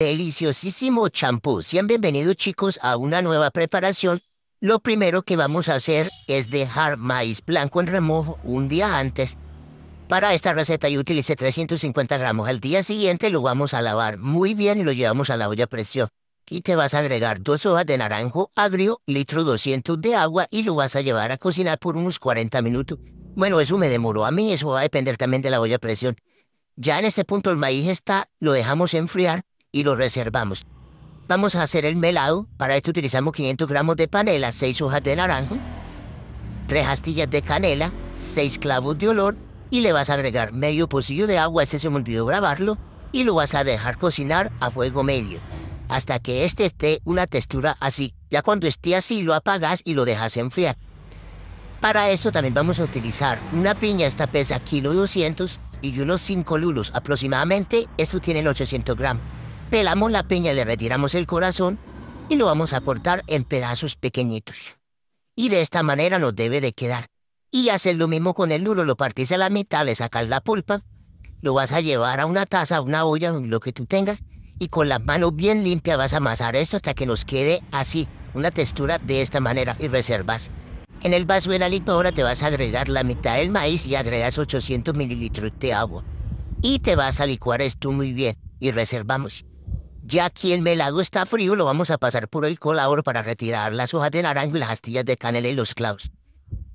Deliciosísimo champú. Sean bienvenidos chicos a una nueva preparación. Lo primero que vamos a hacer es dejar maíz blanco en remojo un día antes. Para esta receta yo utilicé 350 gramos. Al día siguiente lo vamos a lavar muy bien y lo llevamos a la olla a presión. Y te vas a agregar dos hojas de naranjo agrio, litro 200 de agua y lo vas a llevar a cocinar por unos 40 minutos. Bueno, eso me demoró a mí, eso va a depender también de la olla a presión. Ya en este punto el maíz está, lo dejamos enfriar y lo reservamos. Vamos a hacer el melado. Para esto utilizamos 500 gramos de panela, 6 hojas de naranja 3 astillas de canela, 6 clavos de olor y le vas a agregar medio pocillo de agua, ese se me olvidó grabarlo, y lo vas a dejar cocinar a fuego medio hasta que este esté una textura así. Ya cuando esté así lo apagas y lo dejas enfriar. Para esto también vamos a utilizar una piña, esta pesa kilo 200 y unos 5 lulos aproximadamente, esto tiene 800 gramos pelamos la peña, le retiramos el corazón y lo vamos a cortar en pedazos pequeñitos. Y de esta manera nos debe de quedar. Y haces lo mismo con el lulo, lo partís a la mitad, le sacas la pulpa, lo vas a llevar a una taza, a una olla, lo que tú tengas, y con la mano bien limpia vas a amasar esto hasta que nos quede así, una textura de esta manera, y reservas. En el vaso de la licuadora te vas a agregar la mitad del maíz y agregas 800 mililitros de agua. Y te vas a licuar esto muy bien, y reservamos. Ya que el melado está frío, lo vamos a pasar por el colador para retirar las hojas de naranjo y las astillas de canela y los clavos.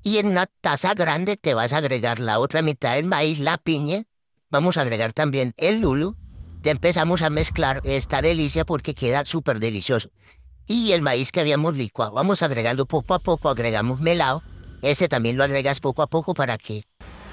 Y en una taza grande te vas a agregar la otra mitad del maíz, la piña. Vamos a agregar también el lulo. Te empezamos a mezclar esta delicia porque queda súper delicioso. Y el maíz que habíamos licuado, vamos agregando poco a poco, agregamos melado. Ese también lo agregas poco a poco para que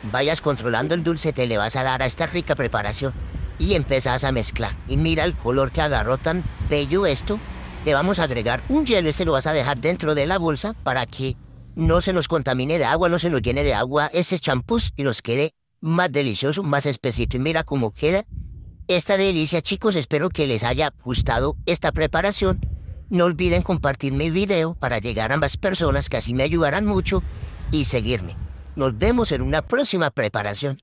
vayas controlando el dulce te le vas a dar a esta rica preparación y empezás a mezclar. Y mira el color que agarró tan bello esto. Le vamos a agregar un hielo, este lo vas a dejar dentro de la bolsa para que no se nos contamine de agua, no se nos llene de agua ese champús y nos quede más delicioso, más espesito. Y mira cómo queda esta delicia, chicos. Espero que les haya gustado esta preparación. No olviden compartir mi video para llegar a ambas personas que así me ayudarán mucho y seguirme. Nos vemos en una próxima preparación.